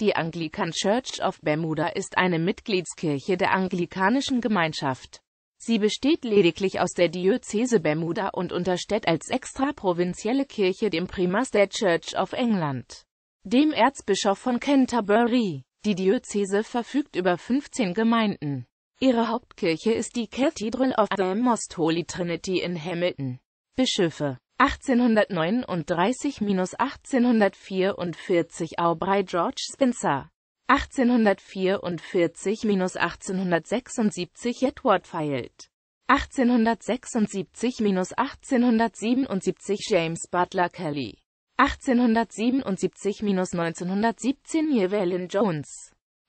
Die Anglican Church of Bermuda ist eine Mitgliedskirche der Anglikanischen Gemeinschaft. Sie besteht lediglich aus der Diözese Bermuda und unterstellt als extraprovinzielle Kirche dem Primas der Church of England, dem Erzbischof von Canterbury. Die Diözese verfügt über 15 Gemeinden. Ihre Hauptkirche ist die Cathedral of the Most Holy Trinity in Hamilton. Bischöfe 1839-1844 Aubrey George Spencer 1844-1876 Edward Feild 1876-1877 James Butler Kelly 1877-1917 Llewellyn Jones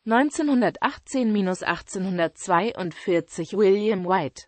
1918-1842 William White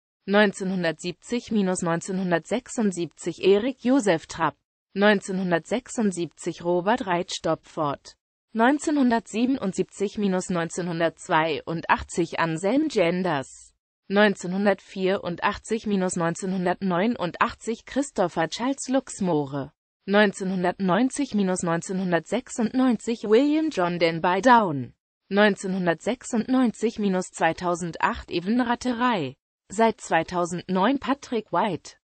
1970-1976 Erik Josef Trapp, 1976 Robert Reitstopfort. 1977-1982 Anselm Genders, 1984-1989 Christopher Charles Luxmore, 1990-1996 William John Denby Down, 1996-2008 Evan Ratterei, Seit 2009 Patrick White